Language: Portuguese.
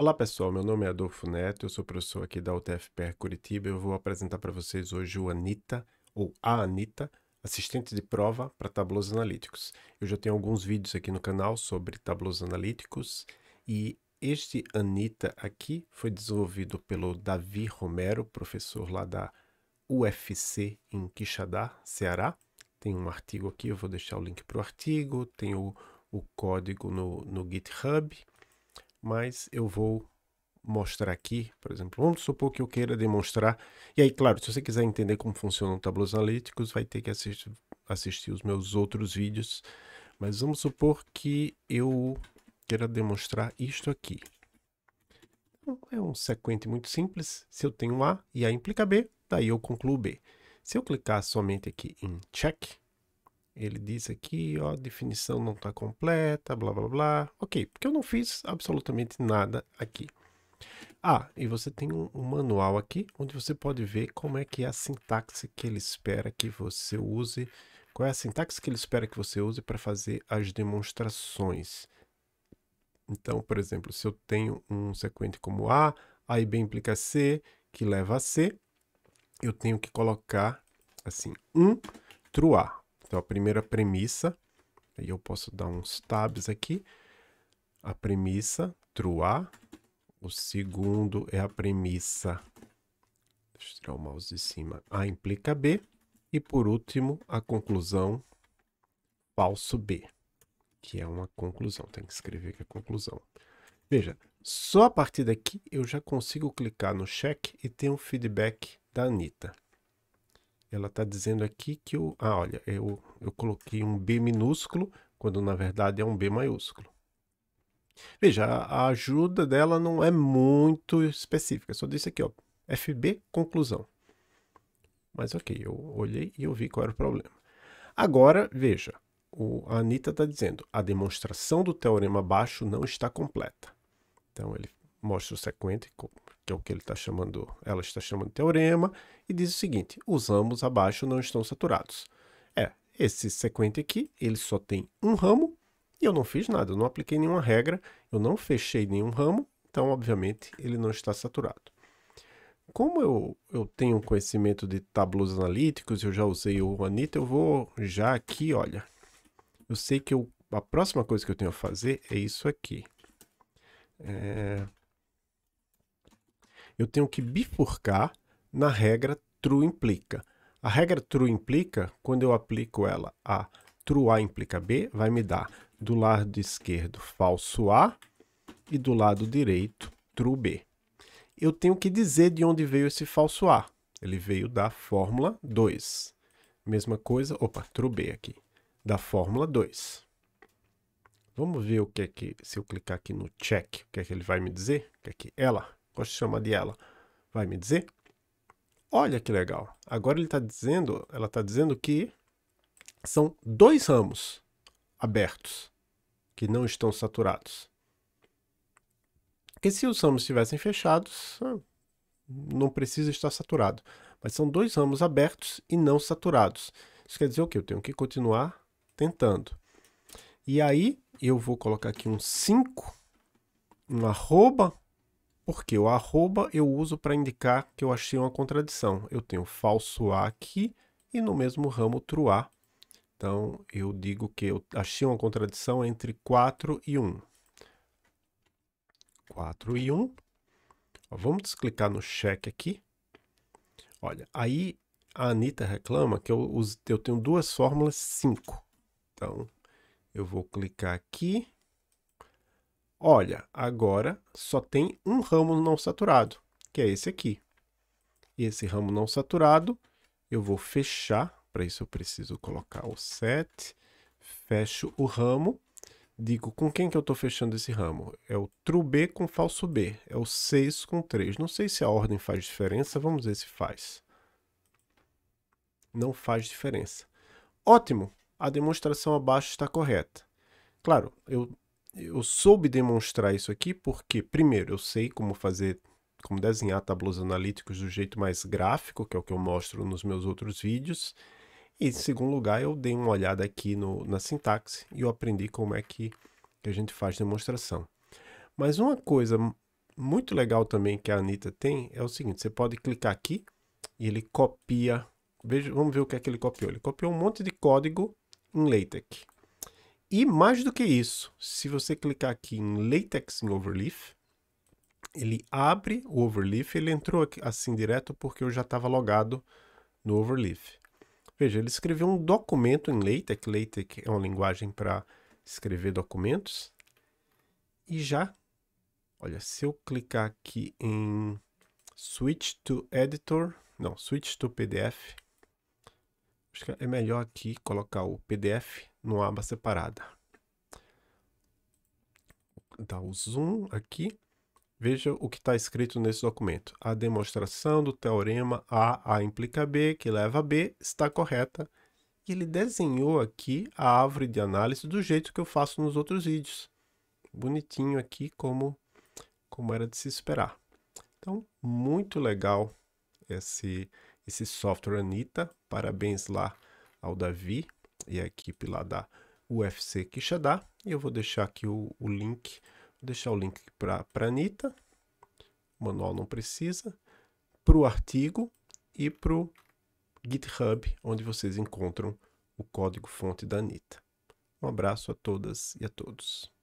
Olá pessoal, meu nome é Adolfo Neto, eu sou professor aqui da UTFPR Curitiba. Eu vou apresentar para vocês hoje o Anita, ou a Anita, assistente de prova para tablos analíticos. Eu já tenho alguns vídeos aqui no canal sobre tablos analíticos e este Anita aqui foi desenvolvido pelo Davi Romero, professor lá da UFC em Quixadá, Ceará. Tem um artigo aqui, eu vou deixar o link para o artigo, tem o, o código no, no GitHub mas eu vou mostrar aqui, por exemplo, vamos supor que eu queira demonstrar, e aí, claro, se você quiser entender como funcionam tabuleiros analíticos, vai ter que assistir, assistir os meus outros vídeos, mas vamos supor que eu queira demonstrar isto aqui. Então, é um sequente muito simples, se eu tenho A e A implica B, daí eu concluo B. Se eu clicar somente aqui em check, ele diz aqui, ó, definição não está completa, blá blá blá. Ok, porque eu não fiz absolutamente nada aqui. Ah, e você tem um, um, manual aqui onde você pode ver como é que é a sintaxe que ele espera que você use, qual é a sintaxe que ele espera que você use para fazer as demonstrações. Então, por exemplo, se eu tenho um sequente como A, A e B implica C, que leva a C, eu tenho que colocar assim, um true A. Então, a primeira premissa, aí eu posso dar uns tabs aqui. A premissa, true A. O segundo é a premissa, deixa eu tirar o mouse de cima, A implica B. E por último, a conclusão, falso B, que é uma conclusão. Tem que escrever que é conclusão. Veja, só a partir daqui eu já consigo clicar no check e ter um feedback da Anitta. Ela está dizendo aqui que o. Ah, olha, eu, eu coloquei um B minúsculo, quando na verdade é um B maiúsculo. Veja, a ajuda dela não é muito específica. Só disse aqui, ó, FB, conclusão. Mas ok, eu olhei e eu vi qual era o problema. Agora, veja, o, a Anitta está dizendo, a demonstração do teorema baixo não está completa. Então, ele mostra o sequente, que é o que ele está chamando, ela está chamando de teorema, e diz o seguinte: os ramos abaixo não estão saturados. É, esse sequente aqui, ele só tem um ramo, e eu não fiz nada, eu não apliquei nenhuma regra, eu não fechei nenhum ramo, então, obviamente, ele não está saturado. Como eu, eu tenho conhecimento de tabulos analíticos, eu já usei o Anita, eu vou já aqui, olha. Eu sei que eu, a próxima coisa que eu tenho a fazer é isso aqui. É, eu tenho que bifurcar na regra true implica. A regra true implica, quando eu aplico ela a true A implica B, vai me dar do lado esquerdo falso A e do lado direito true B. Eu tenho que dizer de onde veio esse falso A. Ele veio da fórmula 2. Mesma coisa, opa, true B aqui, da fórmula 2. Vamos ver o que é que, se eu clicar aqui no check, o que é que ele vai me dizer? O que é que ela? Posso chamar de ela. Vai me dizer? Olha que legal. Agora ele está dizendo, ela está dizendo que são dois ramos abertos que não estão saturados. Porque se os ramos estivessem fechados, ah, não precisa estar saturado. Mas são dois ramos abertos e não saturados. Isso quer dizer o quê? Eu tenho que continuar tentando. E aí eu vou colocar aqui um 5, um arroba porque o arroba eu uso para indicar que eu achei uma contradição. Eu tenho falso A aqui e no mesmo ramo true A. Então, eu digo que eu achei uma contradição entre 4 e 1. 4 e 1. Ó, vamos clicar no check aqui. Olha, aí a Anitta reclama que eu, eu tenho duas fórmulas 5. Então, eu vou clicar aqui olha, agora só tem um ramo não saturado, que é esse aqui. E esse ramo não saturado, eu vou fechar, para isso eu preciso colocar o set, fecho o ramo, digo com quem que eu estou fechando esse ramo? É o true B com falso B, é o 6 com 3. Não sei se a ordem faz diferença, vamos ver se faz. Não faz diferença. Ótimo, a demonstração abaixo está correta. Claro, eu eu soube demonstrar isso aqui porque, primeiro, eu sei como fazer, como desenhar tabulos analíticos do jeito mais gráfico, que é o que eu mostro nos meus outros vídeos. E, em segundo lugar, eu dei uma olhada aqui no, na sintaxe e eu aprendi como é que a gente faz demonstração. Mas uma coisa muito legal também que a Anitta tem é o seguinte, você pode clicar aqui e ele copia, veja, vamos ver o que é que ele copiou. Ele copiou um monte de código em LaTeX. E mais do que isso, se você clicar aqui em Latex em Overleaf, ele abre o Overleaf, ele entrou aqui, assim direto porque eu já estava logado no Overleaf. Veja, ele escreveu um documento em LaTeX, LaTeX é uma linguagem para escrever documentos, e já, olha, se eu clicar aqui em Switch to Editor, não, Switch to PDF, acho que é melhor aqui colocar o PDF no aba separada. Dá o zoom aqui. Veja o que está escrito nesse documento. A demonstração do teorema A, A implica B, que leva a B, está correta. E ele desenhou aqui a árvore de análise do jeito que eu faço nos outros vídeos. Bonitinho aqui, como, como era de se esperar. Então, muito legal esse, esse software Anitta. Parabéns lá ao Davi e a equipe lá da UFC Quixadá. E eu vou deixar aqui o, o link, vou deixar o link para a Anitta, o manual não precisa, para o artigo e para o GitHub, onde vocês encontram o código-fonte da Anitta. Um abraço a todas e a todos.